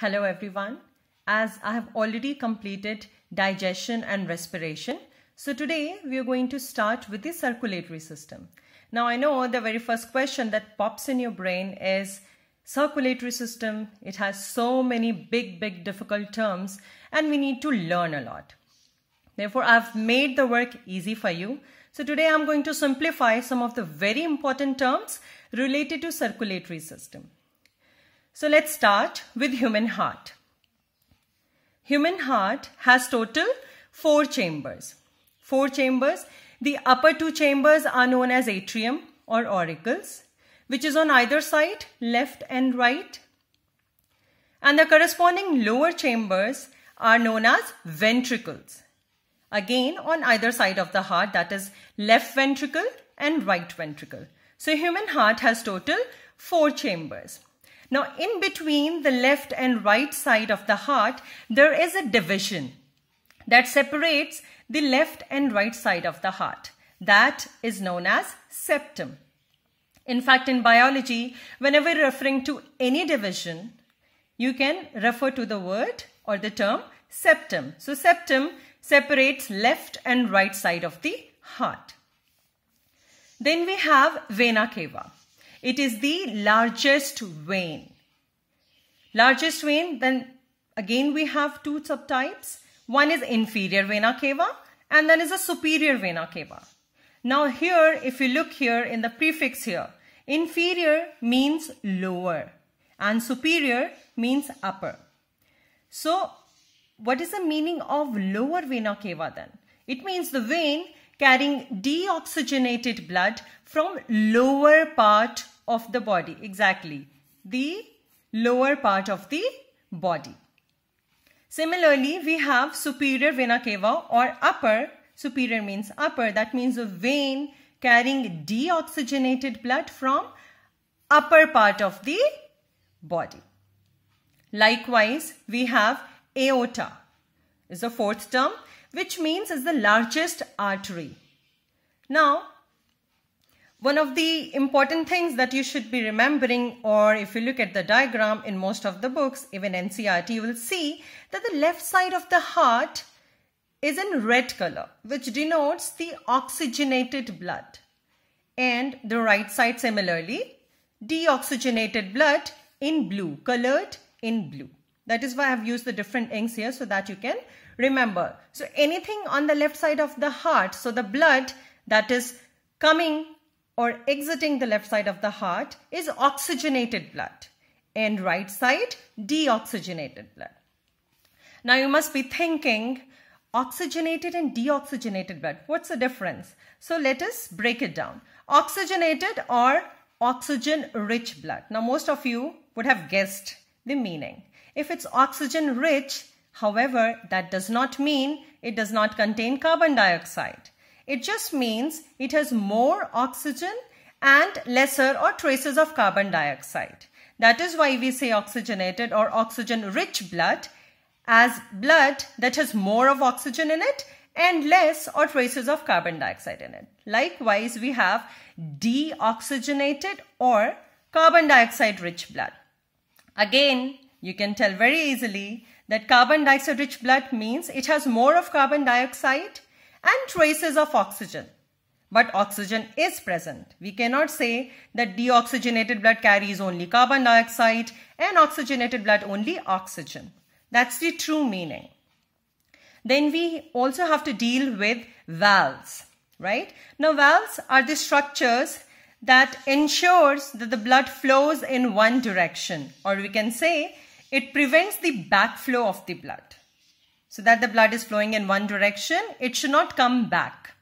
Hello everyone. As I have already completed digestion and respiration, so today we are going to start with the circulatory system. Now I know the very first question that pops in your brain is circulatory system. It has so many big, big difficult terms and we need to learn a lot. Therefore, I've made the work easy for you. So today I'm going to simplify some of the very important terms related to circulatory system. So let's start with human heart. Human heart has total four chambers. Four chambers. The upper two chambers are known as atrium or auricles, which is on either side, left and right. And the corresponding lower chambers are known as ventricles. Again, on either side of the heart, that is left ventricle and right ventricle. So human heart has total four chambers. Now, in between the left and right side of the heart, there is a division that separates the left and right side of the heart. That is known as septum. In fact, in biology, whenever referring to any division, you can refer to the word or the term septum. So septum separates left and right side of the heart. Then we have vena cava. It is the largest vein. Largest vein, then again we have two subtypes. One is inferior vena cava and then is a superior vena cava. Now here, if you look here in the prefix here, inferior means lower and superior means upper. So what is the meaning of lower vena cava then? It means the vein carrying deoxygenated blood from lower part of the body. Exactly. The lower part of the body. Similarly, we have superior vena cava or upper. Superior means upper. That means a vein carrying deoxygenated blood from upper part of the body. Likewise, we have aorta is the fourth term which means is the largest artery. Now, one of the important things that you should be remembering or if you look at the diagram in most of the books, even NCRT, you will see that the left side of the heart is in red color, which denotes the oxygenated blood. And the right side similarly, deoxygenated blood in blue, colored in blue. That is why I have used the different inks here so that you can remember. So anything on the left side of the heart, so the blood that is coming or exiting the left side of the heart is oxygenated blood and right side deoxygenated blood. Now you must be thinking oxygenated and deoxygenated blood. What's the difference? So let us break it down. Oxygenated or oxygen rich blood. Now most of you would have guessed the meaning. If it's oxygen rich, however, that does not mean it does not contain carbon dioxide. It just means it has more oxygen and lesser or traces of carbon dioxide. That is why we say oxygenated or oxygen rich blood as blood that has more of oxygen in it and less or traces of carbon dioxide in it. Likewise, we have deoxygenated or carbon dioxide rich blood. Again, you can tell very easily that carbon dioxide rich blood means it has more of carbon dioxide and traces of oxygen. But oxygen is present. We cannot say that deoxygenated blood carries only carbon dioxide and oxygenated blood only oxygen. That's the true meaning. Then we also have to deal with valves, right? Now valves are the structures that ensures that the blood flows in one direction or we can say it prevents the backflow of the blood so that the blood is flowing in one direction. It should not come back,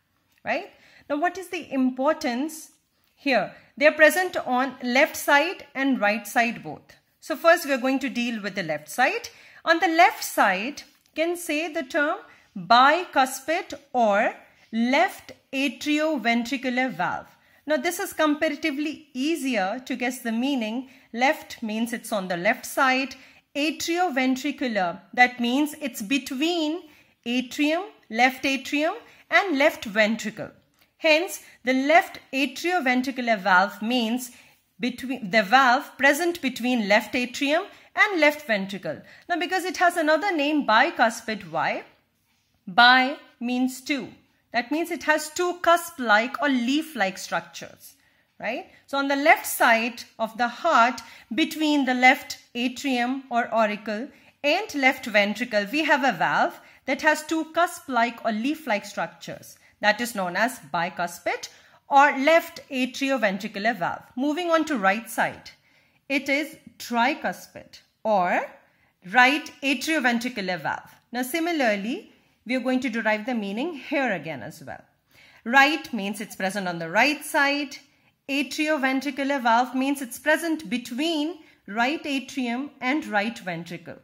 right? Now, what is the importance here? They are present on left side and right side both. So first we are going to deal with the left side. On the left side, can say the term bicuspid or left atrioventricular valve. Now this is comparatively easier to guess the meaning. Left means it's on the left side atrioventricular. That means it's between atrium, left atrium and left ventricle. Hence, the left atrioventricular valve means between the valve present between left atrium and left ventricle. Now, because it has another name bicuspid, why? Bi means two. That means it has two cusp-like or leaf-like structures right? So on the left side of the heart, between the left atrium or auricle and left ventricle, we have a valve that has two cusp-like or leaf-like structures. That is known as bicuspid or left atrioventricular valve. Moving on to right side, it is tricuspid or right atrioventricular valve. Now similarly, we are going to derive the meaning here again as well. Right means it's present on the right side Atrioventricular valve means it's present between right atrium and right ventricle.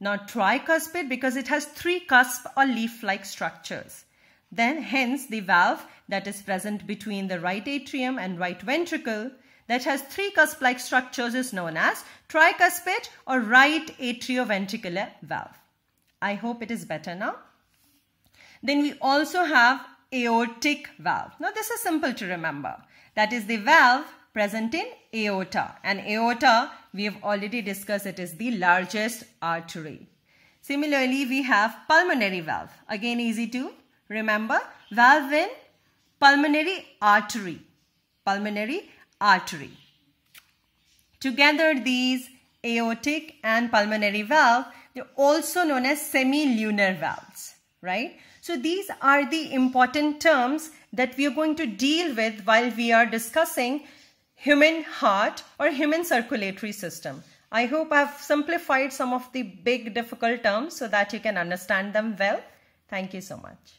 Now tricuspid because it has three cusp or leaf-like structures. Then hence the valve that is present between the right atrium and right ventricle that has three cusp-like structures is known as tricuspid or right atrioventricular valve. I hope it is better now. Then we also have aortic valve. Now this is simple to remember. That is the valve present in aorta. And aorta, we have already discussed, it is the largest artery. Similarly, we have pulmonary valve. Again, easy to remember. Valve in pulmonary artery. Pulmonary artery. Together, these aortic and pulmonary valve, they're also known as semilunar valves, right? So these are the important terms that we are going to deal with while we are discussing human heart or human circulatory system. I hope I've simplified some of the big difficult terms so that you can understand them well. Thank you so much.